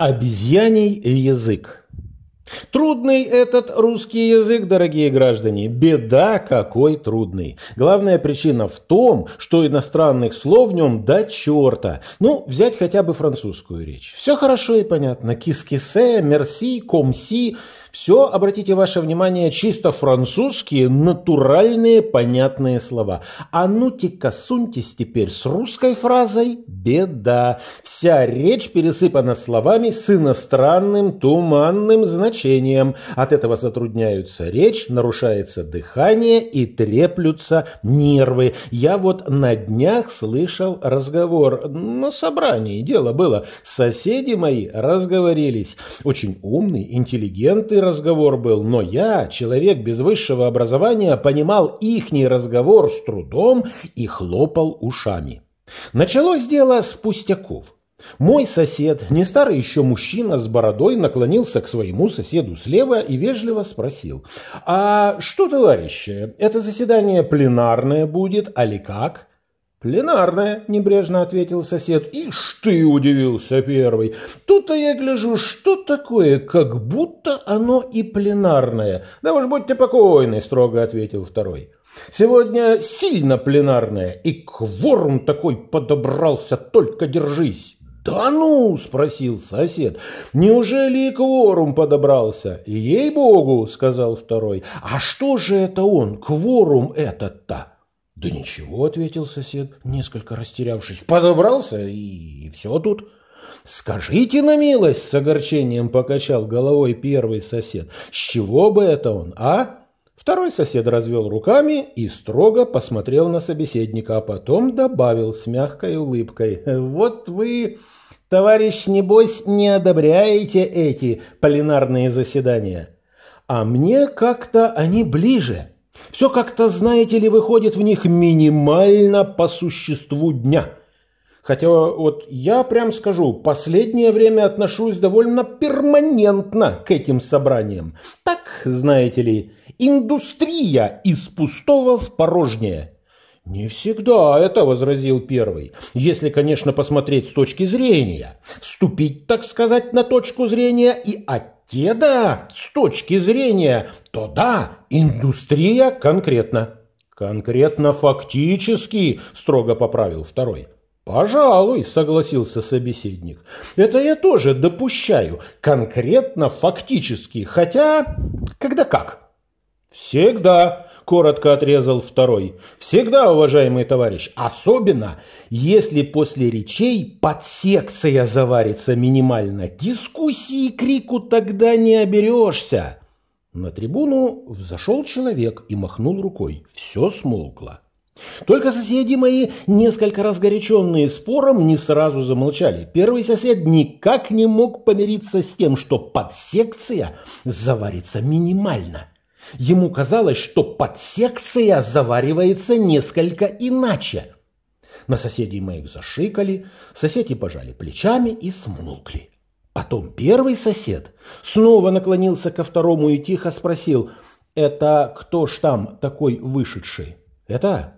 Обезьяний язык. Трудный этот русский язык, дорогие граждане. Беда какой трудный. Главная причина в том, что иностранных слов в нем до черта. Ну, взять хотя бы французскую речь. Все хорошо и понятно. Кис-кисе, мерси, комси. Все, обратите ваше внимание, чисто французские, натуральные, понятные слова. А ну-тика суньтесь теперь с русской фразой «беда». Вся речь пересыпана словами с иностранным туманным значением. От этого затрудняются речь, нарушается дыхание и треплются нервы. Я вот на днях слышал разговор, на собрании дело было. Соседи мои разговорились. Очень умные, интеллигенты, открытый разговор был, но я, человек без высшего образования, понимал ихний разговор с трудом и хлопал ушами. Началось дело с пустяков. Мой сосед, не старый еще мужчина с бородой, наклонился к своему соседу слева и вежливо спросил. «А что, товарищи, это заседание пленарное будет, али как?» «Пленарная», — небрежно ответил сосед. «Ишь ты!» — удивился первый. «Тут-то я гляжу, что такое, как будто оно и пленарное». «Да уж будьте покойны», — строго ответил второй. «Сегодня сильно пленарное, и кворум такой подобрался, только держись». «Да ну!» – спросил сосед. «Неужели и кворум подобрался?» «Ей-богу!» – сказал второй. «А что же это он, кворум этот-то?» «Да ничего», — ответил сосед, несколько растерявшись. «Подобрался, и, и все тут». «Скажите на милость!» — с огорчением покачал головой первый сосед. «С чего бы это он, а?» Второй сосед развел руками и строго посмотрел на собеседника, а потом добавил с мягкой улыбкой. «Вот вы, товарищ, небось, не одобряете эти полинарные заседания, а мне как-то они ближе». Все как-то, знаете ли, выходит в них минимально по существу дня. Хотя вот я прям скажу, последнее время отношусь довольно перманентно к этим собраниям. Так, знаете ли, индустрия из пустого в порожнее. «Не всегда это», — возразил первый. «Если, конечно, посмотреть с точки зрения, ступить, так сказать, на точку зрения и оттеда с точки зрения, то да, индустрия конкретно». «Конкретно фактически», — строго поправил второй. «Пожалуй», — согласился собеседник. «Это я тоже допущаю. Конкретно, фактически. Хотя, когда как?» «Всегда», коротко отрезал второй. Всегда, уважаемый товарищ, особенно если после речей подсекция заварится минимально. Дискуссии и крику тогда не оберешься. На трибуну взошел человек и махнул рукой. Все смолкло. Только соседи мои, несколько разгоряченные спором, не сразу замолчали. Первый сосед никак не мог помириться с тем, что подсекция заварится минимально. Ему казалось, что подсекция заваривается несколько иначе. На соседей моих зашикали, соседи пожали плечами и смолкли. Потом первый сосед снова наклонился ко второму и тихо спросил, «Это кто ж там такой вышедший?» «Это?»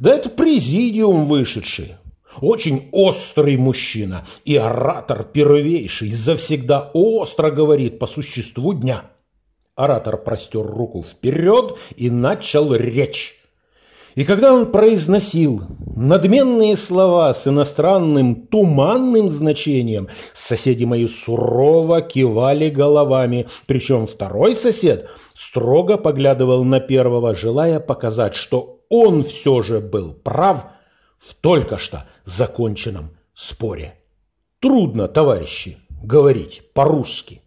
«Да это президиум вышедший. Очень острый мужчина и оратор первейший, завсегда остро говорит по существу дня». Оратор простер руку вперед и начал речь. И когда он произносил надменные слова с иностранным туманным значением, соседи мои сурово кивали головами, причем второй сосед строго поглядывал на первого, желая показать, что он все же был прав в только что законченном споре. Трудно, товарищи, говорить по-русски.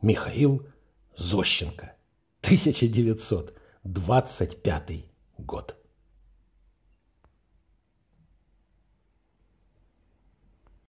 Михаил Зощенко, 1925 год.